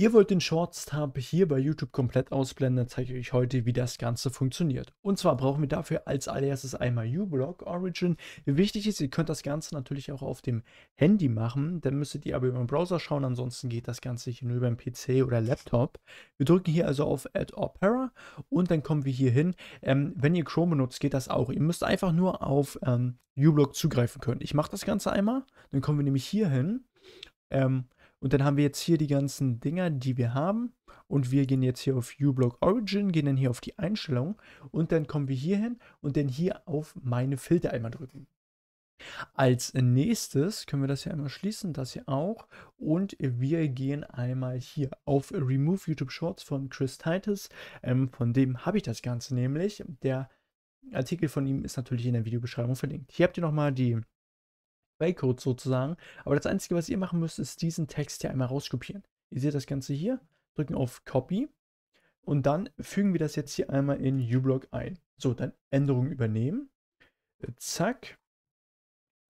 Ihr wollt den Shorts-Tab hier bei YouTube komplett ausblenden, dann zeige ich euch heute, wie das Ganze funktioniert. Und zwar brauchen wir dafür als allererstes einmal uBlock Origin. Wichtig ist, ihr könnt das Ganze natürlich auch auf dem Handy machen, dann müsstet ihr aber über den Browser schauen, ansonsten geht das Ganze hier nur über den PC oder Laptop. Wir drücken hier also auf Add Opera und dann kommen wir hier hin. Ähm, wenn ihr Chrome benutzt, geht das auch. Ihr müsst einfach nur auf ähm, uBlock zugreifen können. Ich mache das Ganze einmal, dann kommen wir nämlich hier hin. Ähm, und dann haben wir jetzt hier die ganzen Dinger, die wir haben. Und wir gehen jetzt hier auf uBlock Origin, gehen dann hier auf die Einstellung und dann kommen wir hier hin und dann hier auf meine Filter einmal drücken. Als nächstes können wir das hier einmal schließen, das hier auch. Und wir gehen einmal hier auf Remove YouTube Shorts von Chris Titus. Ähm, von dem habe ich das Ganze nämlich. Der Artikel von ihm ist natürlich in der Videobeschreibung verlinkt. Hier habt ihr nochmal die Quellcode sozusagen. Aber das Einzige, was ihr machen müsst, ist diesen Text hier einmal rauskopieren. Ihr seht das Ganze hier, drücken auf Copy und dann fügen wir das jetzt hier einmal in uBlock ein. So, dann Änderungen übernehmen. Äh, zack.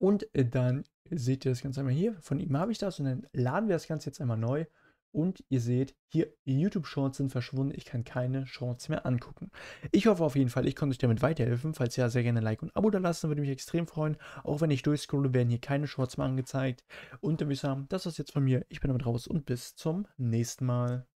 Und äh, dann seht ihr das Ganze einmal hier. Von ihm habe ich das und dann laden wir das Ganze jetzt einmal neu und ihr seht, hier YouTube-Shorts sind verschwunden. Ich kann keine Shorts mehr angucken. Ich hoffe auf jeden Fall, ich konnte euch damit weiterhelfen. Falls ja, sehr gerne ein Like und ein Abo da lassen, würde mich extrem freuen. Auch wenn ich durchscrolle, werden hier keine Shorts mehr angezeigt. Und dann würde ich sagen, das war's jetzt von mir. Ich bin damit raus und bis zum nächsten Mal.